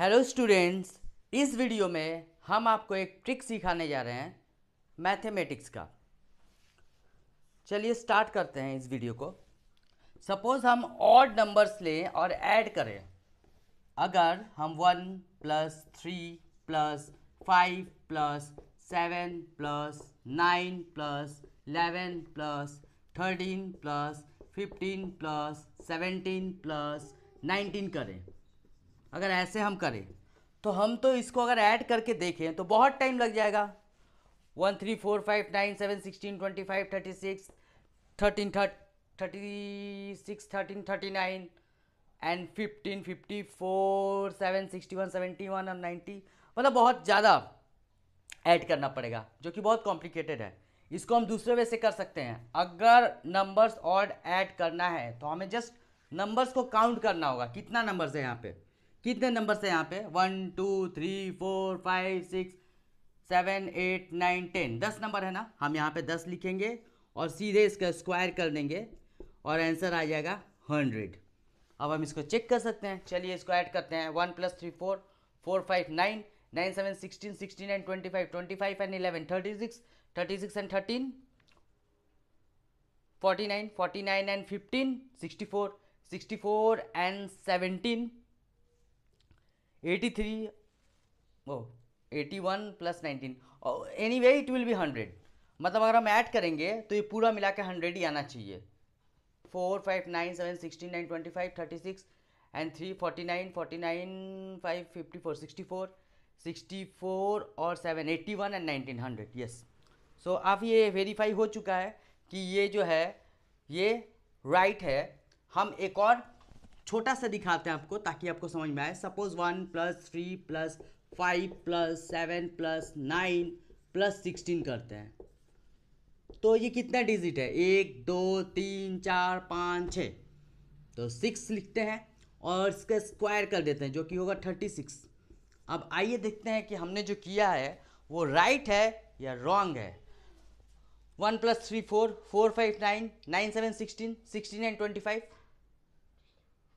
hello students इस video में हम आपको एक ट्रिक सिखाने जा रहे हैं मैथमेटिक्स का चलिए स्टार्ट करते हैं इस वीडियो को सपोज़ हम ऑड नंबर्स लें और ऐड करें अगर हम one plus three plus five plus seven plus nine plus eleven plus thirteen plus fifteen plus seventeen plus nineteen करें अगर ऐसे हम करें तो हम तो इसको अगर ऐड करके देखें तो बहुत टाइम लग जाएगा one three four five nine seven sixteen twenty five thirty six thirteen thirty six thirteen thirty nine and fifteen fifty four seven sixty one seventy one and ninety मतलब बहुत ज़्यादा ऐड करना पड़ेगा जो कि बहुत कॉम्प्लिकेटेड है इसको हम दूसरे वे से कर सकते हैं अगर नंबर्स और ऐड करना है तो हमें जस्ट नंबर्स को काउंट करना होगा कितना नंबर्स है यहाँ पे कितने नंबर से यहाँ पे one two three four five six seven eight nine ten दस नंबर है ना हम यहाँ पे दस लिखेंगे और सीधे इसका स्क्वायर कर देंगे और आंसर आ जाएगा हंड्रेड अब हम इसको चेक कर सकते हैं चलिए इसको ऐड करते हैं one plus three four four five nine nine seven sixteen sixteen and twenty five twenty five and eleven thirty six thirty six and thirteen forty nine forty nine and fifteen sixty four sixty four and seventeen eighty three oh eighty one plus nineteen anyway it will be hundred मतलब अगर हम add करेंगे तो ये पूरा मिला के hundred ही आना चाहिए four five nine seven sixty nine twenty five thirty six and three forty nine forty nine five fifty four sixty four sixty four और seven eighty one and nineteen hundred yes so आप ये verify हो चुका है कि ये जो है ये राइट right है हम एक और छोटा सा दिखाते हैं आपको ताकि आपको समझ में आए suppose one plus three plus five plus seven plus nine plus sixteen करते हैं तो ये कितना डिजिट है एक दो तीन चार पाँच छः तो सिक्स लिखते हैं और इसका स्क्वायर कर देते हैं जो कि होगा थर्टी सिक्स अब आइए देखते हैं कि हमने जो किया है वो राइट है या रॉन्ग है one plus three four four five nine nine seven sixteen sixteen and twenty five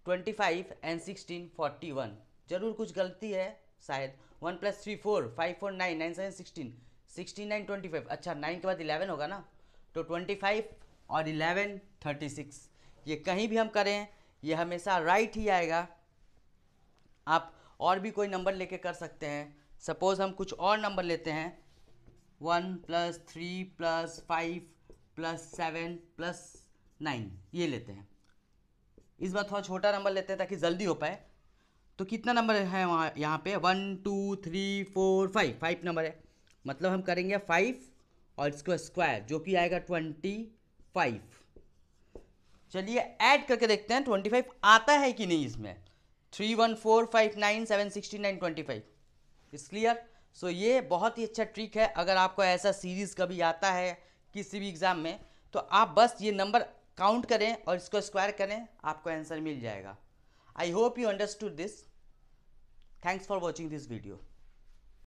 twenty five and sixteen forty one जरूर कुछ गलती है शायद one plus three four five four nine nine seven sixteen sixty nine twenty five अच्छा nine के बाद eleven होगा ना तो ट्वेंटी फाइव और इलेवन थर्टी सिक्स ये कहीं भी हम करें ये हमेशा राइट ही आएगा आप और भी कोई नंबर लेके कर सकते हैं सपोज़ हम कुछ और नंबर लेते हैं one plus three plus five plus seven plus nine ये लेते हैं इस बार थोड़ा छोटा नंबर लेते हैं ताकि जल्दी हो पाए तो कितना नंबर है वहाँ यहाँ पे one two three four five five number है मतलब हम करेंगे फाइव और इसको स्क्वायर जो कि आएगा ट्वेंटी फाइव चलिए ऐड करके देखते हैं ट्वेंटी फाइव आता है कि नहीं इसमें three one four five nine seven sixty nine twenty five is clear so ये बहुत ही अच्छा ट्रिक है अगर आपको ऐसा सीरीज़ कभी आता है किसी भी एग्ज़ाम में तो आप बस ये नंबर काउंट करें और इसको स्क्वायर करें आपको आंसर मिल जाएगा I hope you understood this thanks for watching this video